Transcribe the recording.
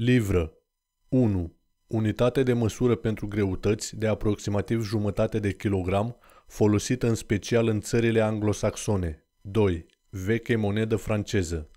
Livră 1. Unitate de măsură pentru greutăți de aproximativ jumătate de kilogram, folosită în special în țările anglosaxone. 2. Veche monedă franceză.